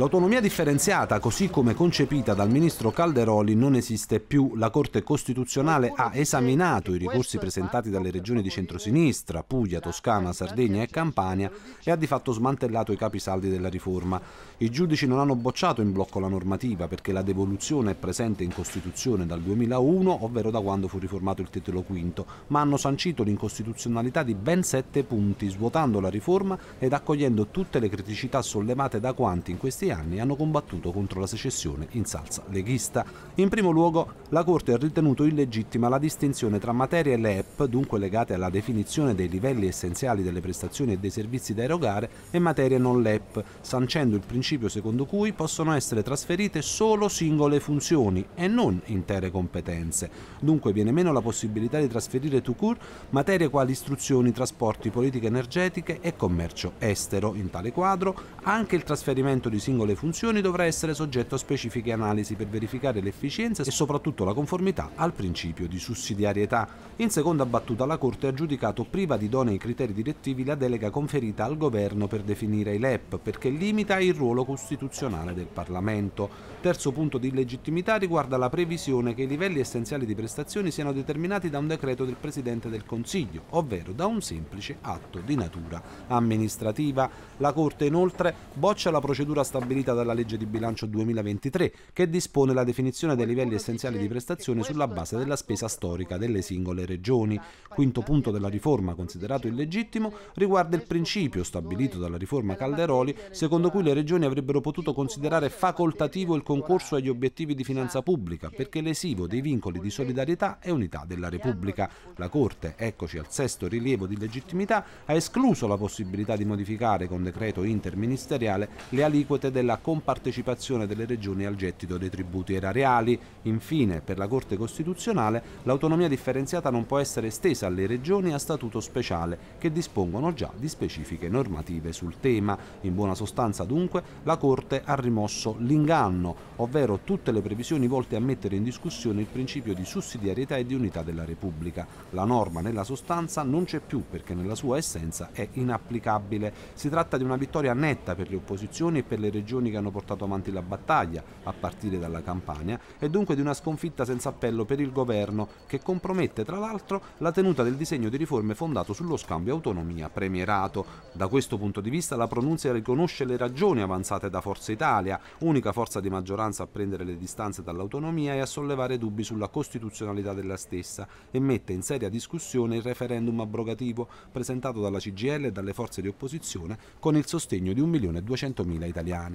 L'autonomia differenziata, così come concepita dal ministro Calderoli, non esiste più. La Corte Costituzionale ha esaminato i ricorsi presentati dalle regioni di centrosinistra, Puglia, Toscana, Sardegna e Campania e ha di fatto smantellato i capisaldi della riforma. I giudici non hanno bocciato in blocco la normativa perché la devoluzione è presente in Costituzione dal 2001, ovvero da quando fu riformato il titolo V, ma hanno sancito l'incostituzionalità di ben sette punti, svuotando la riforma ed accogliendo tutte le criticità sollevate da quanti in questi anni hanno combattuto contro la secessione in salsa leghista. In primo luogo, la Corte ha ritenuto illegittima la distinzione tra materie e LEP, dunque legate alla definizione dei livelli essenziali delle prestazioni e dei servizi da erogare, e materie non LEP, sancendo il principio secondo cui possono essere trasferite solo singole funzioni e non intere competenze. Dunque viene meno la possibilità di trasferire to court materie quali istruzioni, trasporti, politiche energetiche e commercio estero. In tale quadro, anche il trasferimento di singole singole funzioni dovrà essere soggetto a specifiche analisi per verificare l'efficienza e soprattutto la conformità al principio di sussidiarietà. In seconda battuta la Corte ha giudicato priva di idonei criteri direttivi la delega conferita al Governo per definire i LEP perché limita il ruolo costituzionale del Parlamento. Terzo punto di illegittimità riguarda la previsione che i livelli essenziali di prestazioni siano determinati da un decreto del Presidente del Consiglio, ovvero da un semplice atto di natura amministrativa. La Corte inoltre boccia la procedura statutaria stabilita dalla legge di bilancio 2023, che dispone la definizione dei livelli essenziali di prestazione sulla base della spesa storica delle singole regioni. Quinto punto della riforma, considerato illegittimo, riguarda il principio stabilito dalla riforma Calderoli, secondo cui le regioni avrebbero potuto considerare facoltativo il concorso agli obiettivi di finanza pubblica, perché lesivo dei vincoli di solidarietà e unità della Repubblica. La Corte, eccoci al sesto rilievo di legittimità, ha escluso la possibilità di modificare con decreto interministeriale le aliquote della compartecipazione delle regioni al gettito dei tributi erariali. Infine, per la Corte Costituzionale, l'autonomia differenziata non può essere estesa alle regioni a statuto speciale, che dispongono già di specifiche normative sul tema. In buona sostanza, dunque, la Corte ha rimosso l'inganno, ovvero tutte le previsioni volte a mettere in discussione il principio di sussidiarietà e di unità della Repubblica. La norma nella sostanza non c'è più perché nella sua essenza è inapplicabile. Si tratta di una vittoria netta per le opposizioni e per le regioni regioni che hanno portato avanti la battaglia, a partire dalla Campania, e dunque di una sconfitta senza appello per il governo, che compromette tra l'altro la tenuta del disegno di riforme fondato sullo scambio autonomia-premierato. Da questo punto di vista la pronunzia riconosce le ragioni avanzate da Forza Italia, unica forza di maggioranza a prendere le distanze dall'autonomia e a sollevare dubbi sulla costituzionalità della stessa, e mette in seria discussione il referendum abrogativo presentato dalla CGL e dalle forze di opposizione con il sostegno di 1.200.000 italiani.